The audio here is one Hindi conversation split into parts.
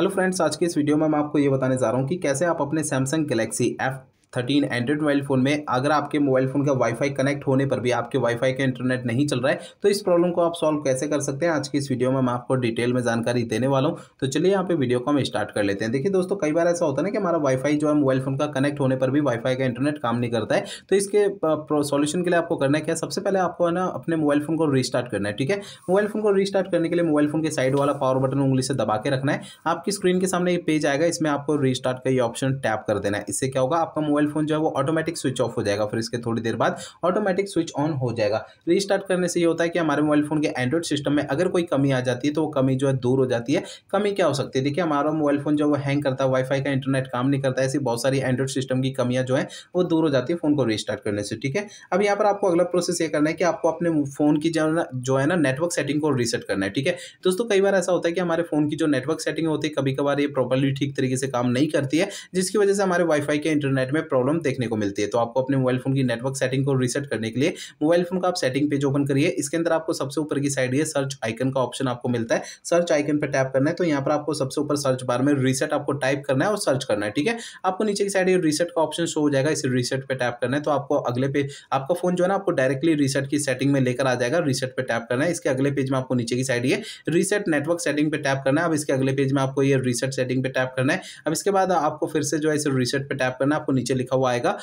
हेलो फ्रेंड्स आज के इस वीडियो में मैं आपको ये बताने जा रहा हूँ कि कैसे आप अपने Samsung Galaxy F thirteen Android mobile phone में अगर आपके मोबाइल फ़ोन का वाईफाई कनेक्ट होने पर भी आपके वाईफाई का इंटरनेट नहीं चल रहा है तो इस प्रॉब्लम को आप सॉल्व कैसे कर सकते हैं आज की इस वीडियो में मैं आपको डिटेल में जानकारी देने वाला हूँ तो चलिए यहाँ पे वीडियो को हम स्टार्ट कर लेते हैं देखिए दोस्तों कई बार ऐसा होता है ना कि हमारा वाईफाई जो है मोबाइल फ़ोन का कनेक्ट होने पर भी वाईफाई का इंटरनेट काम नहीं करता है तो इसके सोल्यूशन के लिए आपको करना क्या है सबसे पहले आपको है ना अपने मोबाइल फ़ोन को रिस्टार्ट करना है ठीक है मोबाइल फ़ोन को रिस्टार्ट करने के लिए मोबाइल फ़ोन के साइड वाला पावर बटन उंगली से दबा के रखना है आपकी स्क्रीन के सामने ये पेज आएगा इसमें आपको रिस्टार्ट का ये ऑप्शन टैप कर देना है इससे क्या होगा आपका मोबाइल मोबाइल फ़ोन जो है वो ऑटोमेटिक स्विच ऑफ हो जाएगा फिर इसके थोड़ी देर बाद ऑटोमेटिक स्विच ऑन हो जाएगा रिस्टार्ट करने से ये होता है कि हमारे मोबाइल फ़ोन के एंड्रॉइड सिस्टम में अगर कोई कमी आ जाती है तो वो कमी जो है दूर हो जाती है कमी क्या हो सकती है देखिए हमारा मोबाइल फ़ोन जो है वो हैंग करता है वाईफाई का इंटरनेट काम नहीं करता ऐसी बहुत सारी एंड्रॉइड सिस्टम की कमियाँ जो है वो दूर हो जाती है फ़ोन को रिस्टार्ट करने से ठीक है अब यहाँ पर आपको अगला प्रोसेस ये करना है कि आपको अपने फ़ोन की जो ना जो है ना नेटवर्क सेटिंग को रीसेट करना है ठीक है दोस्तों कई बार ऐसा होता है कि हमारे फ़ोन की जो नेटवर्क सेटिंग होती है कभी कभार ये प्रॉपरली ठीक तरीके से काम नहीं करती है जिसकी वजह से हमारे वाईफाई के इंटरनेट में प्रॉब्लम देखने को मिलती है तो आपको अपने मोबाइल फोन की नेटवर्क सेटिंग को रीसेट करने के लिए मोबाइल फोन का आप सेटिंग पेज ओपन करिए इसके अंदर आपको सबसे ऊपर की साइड ये सर्च आइकन का ऑप्शन आपको मिलता है सर्च आइकन पर टैप करना है तो यहाँ पर आपको सबसे ऊपर सर्च बार में रीसेट आपको टाइप करना है और सर्च करना है ठीक है आपको नीचे की साइड ये रीसेट का ऑप्शन शो हो जाएगा इसे रीसेट पर टैप करना है तो आपको अगले पे आपका फोन जो है ना आपको डायरेक्टली रीसेट की सेटिंग में लेकर आ जाएगा रीसेट पर टैप करना है इसके अगले पेज में आपको नीचे की साइड ये रीसेट नेटवर्क सेटिंग पर टैप करना है अब इसके अगले पेज में आपको ये रीसेट सेटिंग पर टैप करना है अब इसके बाद आपको फिर से जो है इसे रीसेट पर टैप करना है आपको नीचे लिखा हुआ आएगा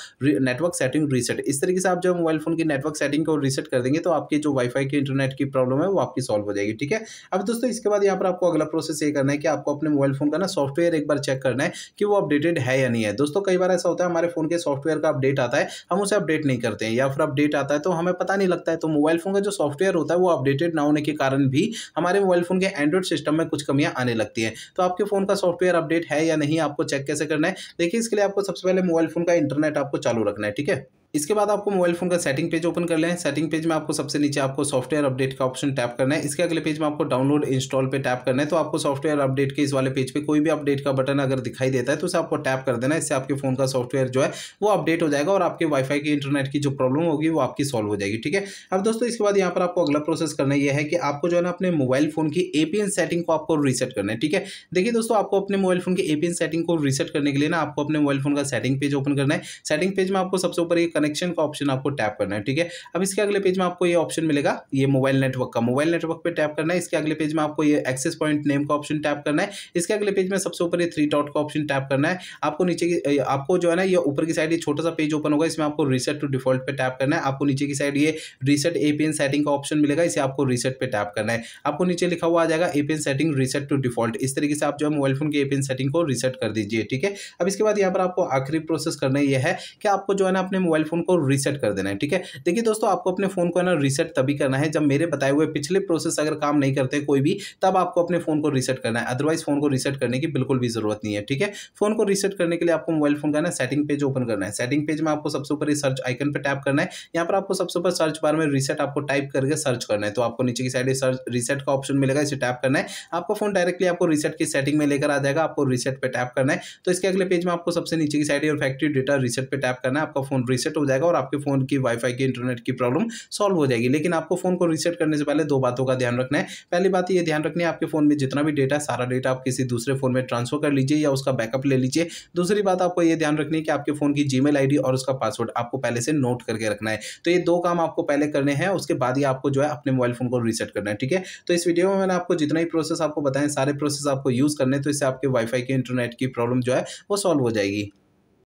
नेटवर्क सेटिंग रीसेट इस तरीके से आप जब मोबाइल फोन की नेटवर्क सेटिंग को रीसेट कर देंगे तो आपकी जो वाईफाई की इंटरनेट की प्रॉब्लम है वो आपकी सॉल्व हो जाएगी ठीक है अब दोस्तों इसके बाद यहाँ पर आपको अगला प्रोसेस ये करना है कि आपको अपने मोबाइल फोन का ना सॉफ्टवेयर एक बार चेक करना है कि वो अपडेटेड है या नहीं है दोस्तों कई बार ऐसा होता है हमारे फोन के सॉफ्टवेयर का अपडेट आता है हम उसे अपडेट नहीं करते हैं या फिर अपडेट आता है तो हमें पता नहीं लगता है तो मोबाइल फोन का जो सॉफ्टवेयर होता है वो अपडेटेड ना होने के कारण भी हमारे मोबाइल फोन के एंड्रॉइड सिस्टम में कुछ कमियां आने लगती है तो आपके फोन का सॉफ्टवेयर अपडेट है या नहीं आपको चेक कैसे करना है देखिए इसके लिए आपको सबसे पहले मोबाइल फोन का इंटरनेट आपको चालू रखना है ठीक है इसके बाद आपको मोबाइल फोन का सेटिंग पेज ओपन कर लें सेटिंग पेज में आपको सबसे नीचे आपको सॉफ्टवेयर अपडेट का ऑप्शन टैप करना है इसके अगले पेज में आपको डाउनलोड इंस्टॉल पे टैप करना है तो आपको सॉफ्टवेयर अपडेट के इस वाले पेज पे कोई भी अपडेट का बटन अगर दिखाई देता है तो उसे आपको टैप कर देना इससे आपके फोन का सॉफ्टवेयर जो है वो अपडेट हो जाएगा और आपके वाईफाई की इंटरनेट की जो प्रॉब्लम होगी वो आपकी सॉल्व हो जाएगी ठीक है अब दोस्तों इसके बाद यहाँ पर आपको अगला प्रोसेस करना यह है कि आपको जो है ना अपने मोबाइल फोन की ए सेटिंग को आपको रीसेट करना है ठीक है देखिए दोस्तों आपको अपने मोबाइल फोन की ए सेटिंग को रीसेट करने के लिए ना आपको अपने मोबाइल फोन का सेटिंग पेज ओपन करना है सेटिंग पेज में आपको सबसे ऊपर एक कनेक्शन का ऑप्शन आपको टैप करना है ठीक है अब इसके अगले पेज में आपको ये ऑप्शन मिलेगा ये मोबाइल नेटवर्क का मोबाइल नेटवर्क पे टैप करना है इसके अगले पेज में आपको ये एक्सेस पॉइंट नेम का ऑप्शन टैप करना है इसके अगले पेज में सबसे ऊपर ये थ्री डॉट का ऑप्शन टैप करना है आपको नीचे की आपको जो है ना ये ऊपर की साइड ये छोटा सा पेज ओपन होगा इसमें आपको रीसेट टू डिफॉल्ट पे टैप करना है आपको नीचे की साइड ये रिसेट एपीएन सेटिंग का ऑप्शन मिलेगा इसे आपको रीसेट पे टैप करना है आपको नीचे लिखा हुआ आ जाएगा APN setting reset to default इस तरीके से आप जो है मोबाइल फोन की एपीएन सेटिंग को रीसेट कर दीजिए ठीक है अब इसके बाद यहाँ पर आपको आखिरी प्रोसेस करना यह है कि आपको जो है ना अपने मोबाइल फ़ोन को रीसेट कर देना है ठीक है देखिए दोस्तों आपको अपने फ़ोन को है ना रीसेट तभी करना है जब मेरे बताए हुए पिछले प्रोसेस अगर काम नहीं करते कोई भी तब आपको अपने फ़ोन को रीसेट करना है अदरवाइज फ़ोन को रीसेट करने की बिल्कुल भी ज़रूरत नहीं है ठीक है फ़ोन को रीसेट करने के लिए आपको मोबाइल फ़ोन का ना सेटिंग पेज ओपन करना है सेटिंग पेज में आपको सबसे ऊपर सर्च आइकन पर टैप करना है यहाँ पर आपको सबसे ऊपर सर्च बार में रीसेट आपको टाइप करके सर्च करना है तो आपको नीचे की साइड सर्च रीसेट का ऑप्शन मिलेगा इसे टैप करना है आपका फ़ोन डायरेक्टली आपको रीसेट की सेटिंग में लेकर आ जाएगा आपको रीसेट पर टैप करना है तो इसके अगले पेज में आपको सबसे नीचे की साइड और फैक्ट्री डेटा रीसेट पर टैप करना है आपका फ़ोन रीसेट रीसेट हो जाएगा और आपके फ़ोन की वाईफाई की इंटरनेट की प्रॉब्लम सॉल्व हो जाएगी लेकिन आपको फ़ोन को रीसेट करने से पहले दो बातों का ध्यान रखना है पहली बात ये ध्यान रखनी है आपके फ़ोन में जितना भी डेटा है सारा डेटा आप किसी दूसरे फ़ोन में ट्रांसफर कर लीजिए या उसका बैकअप ले लीजिए दूसरी बात आपको यह ध्यान रखनी है कि आपके फ़ोन की जीमेल मेल और उसका पासवर्ड आपको पहले से नोट करके रखना है तो ये दो काम आपको पहले करने हैं उसके बाद ही आपको जो है अपने मोबाइल फ़ोन को रीसेट करना है ठीक है तो इस वीडियो में मैंने आपको जितना ही प्रोसेस आपको बताएं सारे प्रोसेस आपको यूज़ करने तो इससे आपके वाईफाई के इंटरनेट की प्रॉब्लम जो है वो सॉल्व हो जाएगी